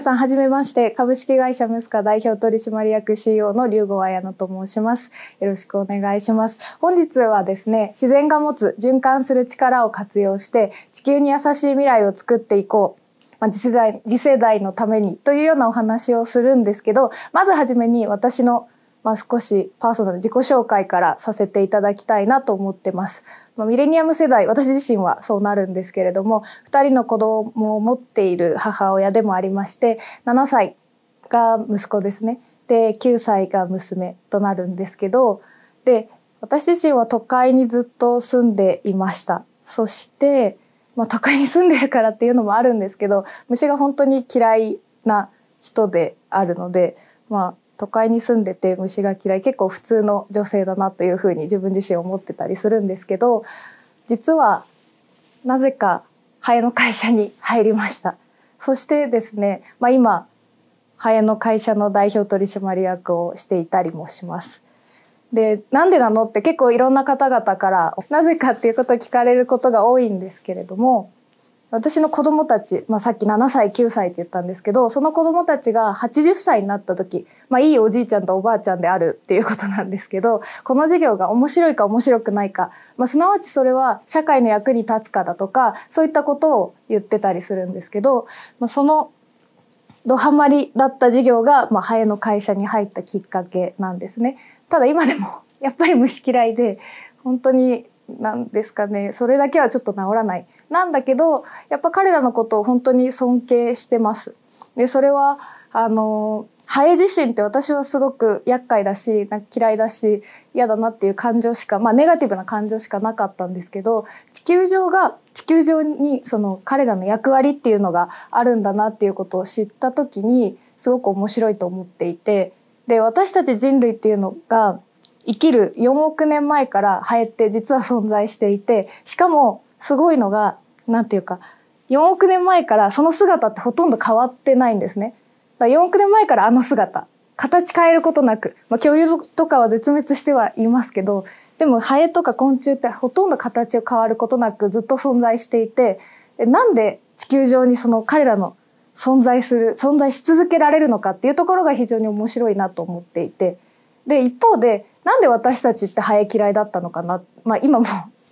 さんはじめまして株式会社ムスカ代表取締役 CEO の龍吾彩乃と申しますよろしくお願いします本日はですね自然が持つ循環する力を活用して地球に優しい未来を作っていこうまあ、次世代次世代のためにというようなお話をするんですけどまずはじめに私のまあ、少しパーソナル自己紹介からさせていただきたいなと思ってます。まあ、ミレニアム世代私自身はそうなるんですけれども2人の子供を持っている母親でもありまして7歳が息子ですねで9歳が娘となるんですけどで私自身は都会にずっと住んでいました。そして、まあ、都会に住んでるからっていうのもあるんですけど虫が本当に嫌いな人であるので、まあ、都会に住んでて虫が嫌い結構普通の女性だなというふうに自分自身思ってたりするんですけど実はなぜかハエの会社に入りましたそしてですね、まあ、今ハエの会社の代表取締役をしていたりもします。でなんでなのって結構いろんな方々からなぜかっていうことを聞かれることが多いんですけれども私の子供たち、まあ、さっき7歳9歳って言ったんですけどその子供たちが80歳になった時、まあ、いいおじいちゃんとおばあちゃんであるっていうことなんですけどこの授業が面白いか面白くないか、まあ、すなわちそれは社会の役に立つかだとかそういったことを言ってたりするんですけど、まあ、そのドハマりだった授業が、まあ、ハエの会社に入ったきっかけなんですね。ただ今でもやっぱり虫嫌いで本当に何ですかねそれだけはちょっと治らない。なんだけどやっぱ彼らのことを本当に尊敬してます。でそれはあのハエ自身って私はすごく厄介だし嫌いだし嫌だなっていう感情しかまあネガティブな感情しかなかったんですけど地球上が地球上にその彼らの役割っていうのがあるんだなっていうことを知った時にすごく面白いと思っていてで私たち人類っていうのが生きる4億年前からハエって実は存在していてしかもすごいのがなんていうか、4億年前からその姿ってほとんど変わってないんですね。だ4億年前からあの姿。形変えることなく。まあ、恐竜とかは絶滅してはいますけど、でもハエとか昆虫ってほとんど形を変わることなくずっと存在していて、なんで地球上にその彼らの存在する、存在し続けられるのかっていうところが非常に面白いなと思っていて。で、一方で、なんで私たちってハエ嫌いだったのかな、まあ今も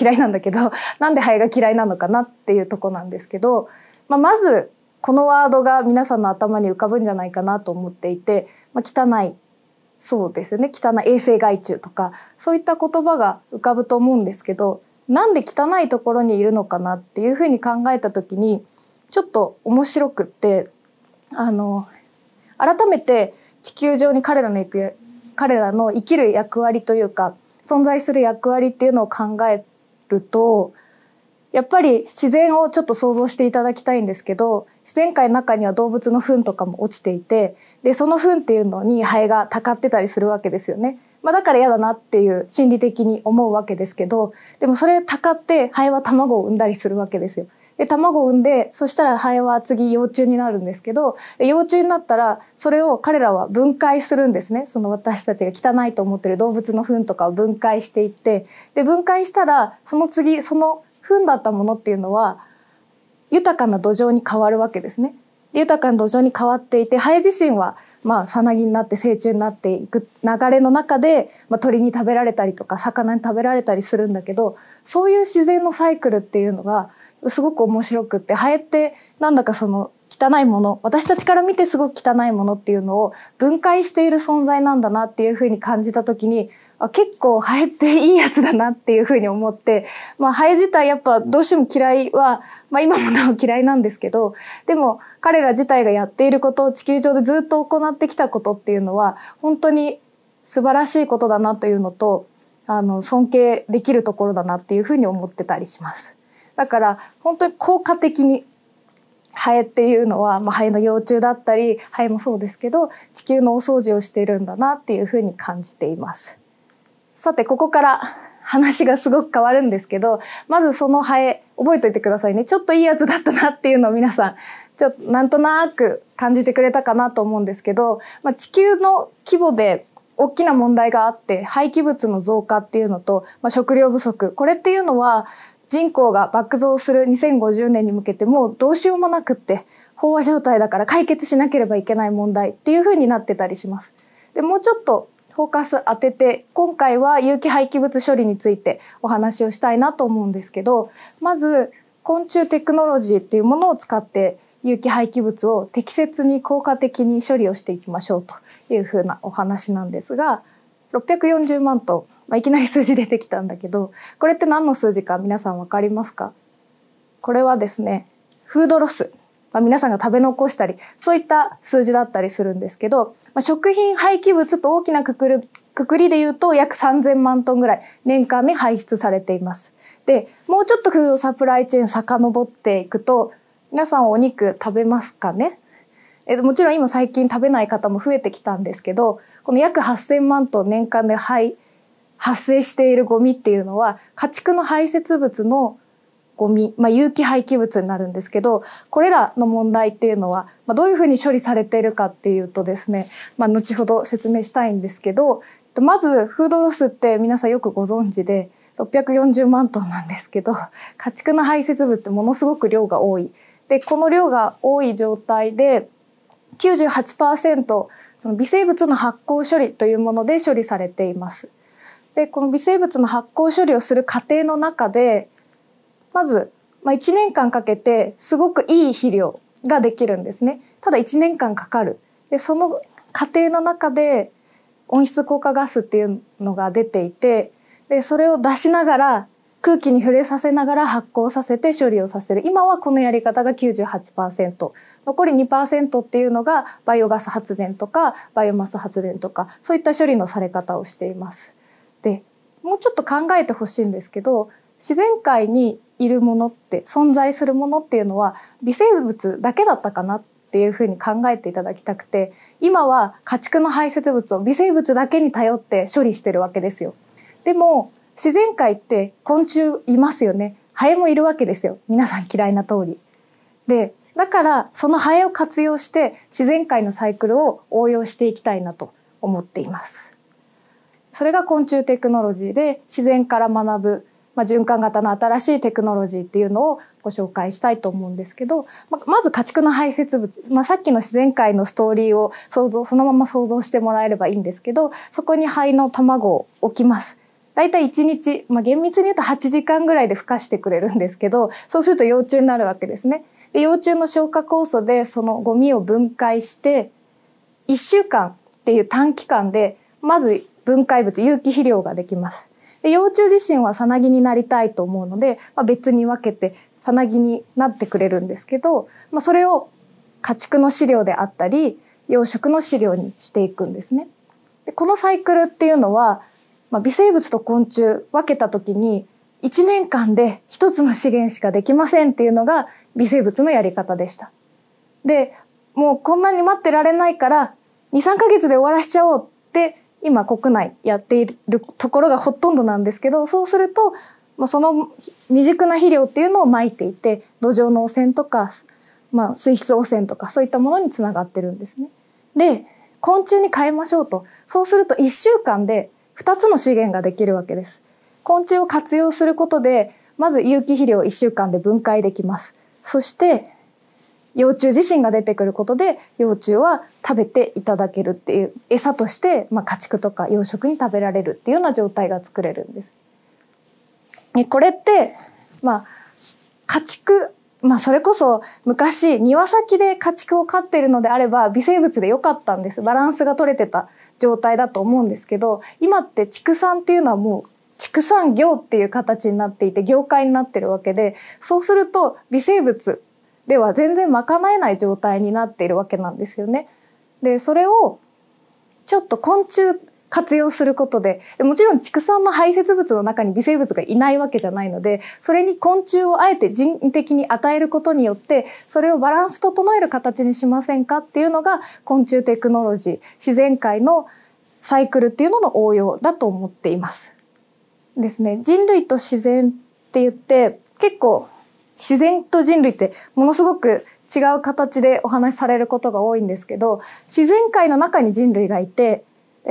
嫌いなんだけどなんでハエが嫌いなのかなっていうとこなんですけど、まあ、まずこのワードが皆さんの頭に浮かぶんじゃないかなと思っていて、まあ、汚いそうですよね汚い衛生害虫とかそういった言葉が浮かぶと思うんですけどなんで汚いところにいるのかなっていうふうに考えた時にちょっと面白くってあの改めて地球上に彼らの行く彼らの生きる役割というか存在する役割っていうのを考えて、るとやっぱり自然をちょっと想像していただきたいんですけど自然界の中には動物の糞とかも落ちていてでその糞っていうのにハエがたかってたりするわけですよね。まあ、だから嫌だなっていう心理的に思うわけですけどでもそれたかってハエは卵を産んだりするわけですよ。で卵を産んでそしたらハエは次幼虫になるんですけど幼虫になったらそれを彼らは分解するんですねその私たちが汚いと思ってる動物の糞とかを分解していってで分解したらその次その糞だったものっていうのは豊かな土壌に変わるわけですね。豊かな土壌に変わっていてハエ自身はまあ、さなぎになって成虫になっていく流れの中で、まあ、鳥に食べられたりとか魚に食べられたりするんだけどそういう自然のサイクルっていうのがすごく面白くってハエってなんだかその汚いもの私たちから見てすごく汚いものっていうのを分解している存在なんだなっていうふうに感じた時にあ結構ハエっていいやつだなっていうふうに思って、まあ、ハエ自体やっぱどうしても嫌いは、まあ、今もなお嫌いなんですけどでも彼ら自体がやっていることを地球上でずっと行ってきたことっていうのは本当に素晴らしいことだなというのとあの尊敬できるところだなっていうふうに思ってたりします。だから本当に効果的にハエっていうのは、まあ、ハエの幼虫だったりハエもそうですけど地球のお掃除をしているんだなっていうふうに感じています。さてここから話がすごく変わるんですけどまずそのハエ覚えといてくださいねちょっといいやつだったなっていうのを皆さんちょっとなんとなく感じてくれたかなと思うんですけど、まあ、地球の規模で大きな問題があって廃棄物の増加っていうのと、まあ、食料不足これっていうのは人口が爆増する2050年に向けてもうどうしようもなくって飽和状態だから解決しなければいけない問題っていう風になってたりします。でもうちょっとフォーカス当てて今回は有機廃棄物処理についてお話をしたいなと思うんですけどまず昆虫テクノロジーっていうものを使って有機廃棄物を適切に効果的に処理をしていきましょうというふうなお話なんですが640万トまあ、いきなり数字出てきたんだけど、これって何の数字か皆さんわかりますかこれはですね、フードロス。まあ、皆さんが食べ残したり、そういった数字だったりするんですけど、まあ、食品廃棄物と大きなくくるくくりで言うと約3000万トンぐらい年間に排出されています。で、もうちょっとフードサプライチェーン遡っていくと、皆さんお肉食べますかねえもちろん今最近食べない方も増えてきたんですけど、この約8000万トン年間で排発生しているゴミっていうのは家畜の排泄物のゴミ、まあ、有機廃棄物になるんですけどこれらの問題っていうのは、まあ、どういうふうに処理されているかっていうとですね、まあ、後ほど説明したいんですけどまずフードロスって皆さんよくご存知で640万トンなんですけど家畜の排泄物ってものすごく量が多い。でこの量が多い状態で98%その微生物の発酵処理というもので処理されています。でこの微生物の発酵処理をする過程の中でまず、まあ、1年間かけてすごくいい肥料ができるんですね。ただ1年間かかる。でその過程の中で温室効果ガスっていうのが出ていてでそれを出しながら空気に触れさせながら発酵させて処理をさせる今はこのやり方が98%残り2%っていうのがバイオガス発電とかバイオマス発電とかそういった処理のされ方をしています。でもうちょっと考えてほしいんですけど自然界にいるものって存在するものっていうのは微生物だけだったかなっていうふうに考えていただきたくて今は家畜の排泄物を微生物だけに頼って処理してるわけですよ。でも自然界って昆虫いますよね。ハエもいるわけですよ。皆さん嫌いな通り。で、だからそのハエを活用して自然界のサイクルを応用していきたいなと思っています。それが昆虫テクノロジーで自然から学ぶ、まあ、循環型の新しいテクノロジーっていうのをご紹介したいと思うんですけど、まあ、まず家畜の排泄物、まあ、さっきの自然界のストーリーを想像そのまま想像してもらえればいいんですけどそこに肺の卵を置きます。大体1日、まあ、厳密に言うと8時間ぐらいで孵化してくれるんですけどそうすると幼虫になるわけですね。で幼虫の消化酵素でそのゴミを分解して1週間っていう短期間でまず分解物有機肥料ができます。で幼虫自身はさなぎになりたいと思うので、まあ、別に分けてさなぎになってくれるんですけど、まあ、それを家畜の飼料であったり養殖の飼料にしていくんですね。でこのサイクルっていうのは、まあ、微生物と昆虫分けた時に1年間で1つの資源しかできませんっていうのが微生物のやり方でした。でもうこんなに待ってられないから23ヶ月で終わらしちゃおうって今国内やっているところがほとんどなんですけどそうすると、まその未熟な肥料っていうのをまいていて土壌の汚染とか、まあ、水質汚染とかそういったものにつながってるんですね。で昆虫に変えましょうとそうすると1週間で2つの資源ができるわけです。昆虫を活用することでまず有機肥料を1週間で分解できます。そして幼虫自身が出てくることで幼虫は食べていただけるっていう餌として、まあ、家畜とか養殖に食べられるっていうような状態が作れるんです。これって、まあ、家畜、まあ、それこそ昔庭先で家畜を飼っているのであれば微生物で良かったんですバランスが取れてた状態だと思うんですけど今って畜産っていうのはもう畜産業っていう形になっていて業界になってるわけでそうすると微生物では全然賄えない状態になっているわけなんですよね。でそれをちょっと昆虫活用することでもちろん畜産の排泄物の中に微生物がいないわけじゃないのでそれに昆虫をあえて人的に与えることによってそれをバランス整える形にしませんかっていうのが昆虫テクノロジー自然界のサイクルっていうのの応用だと思っています。ですね。人類と自然って言って結構自然と人類ってものすごく違う形でお話しされることが多いんですけど自然界の中に人類がいて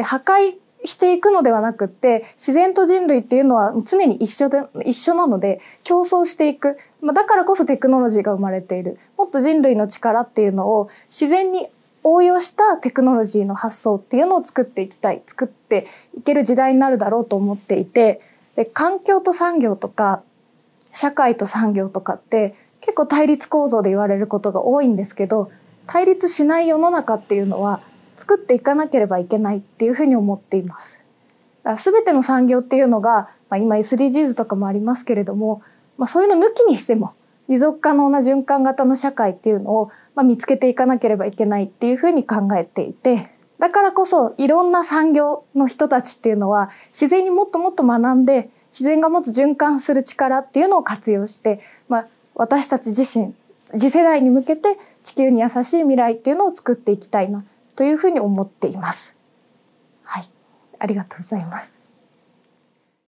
破壊していくのではなくって自然と人類っていうのは常に一緒で一緒なので競争していく、まあ、だからこそテクノロジーが生まれているもっと人類の力っていうのを自然に応用したテクノロジーの発想っていうのを作っていきたい作っていける時代になるだろうと思っていてで環境と産業とか社会と産業とかって結構対立構造で言われることが多いんですけど対立しない世の中っていうのは作っていかなければいけないっていうふうに思っています。全ての産業っていうのが、まあ、今 SDGs とかもありますけれども、まあ、そういうの抜きにしても持続可能な循環型の社会っていうのを、まあ、見つけていかなければいけないっていうふうに考えていてだからこそいろんな産業の人たちっていうのは自然にもっともっと学んで自然が持つ循環する力っていうのを活用して、まあ、私たち自身次世代に向けて地球に優しい未来っていうのを作っていきたいなというふうに思っています。はい、ありがとうございます。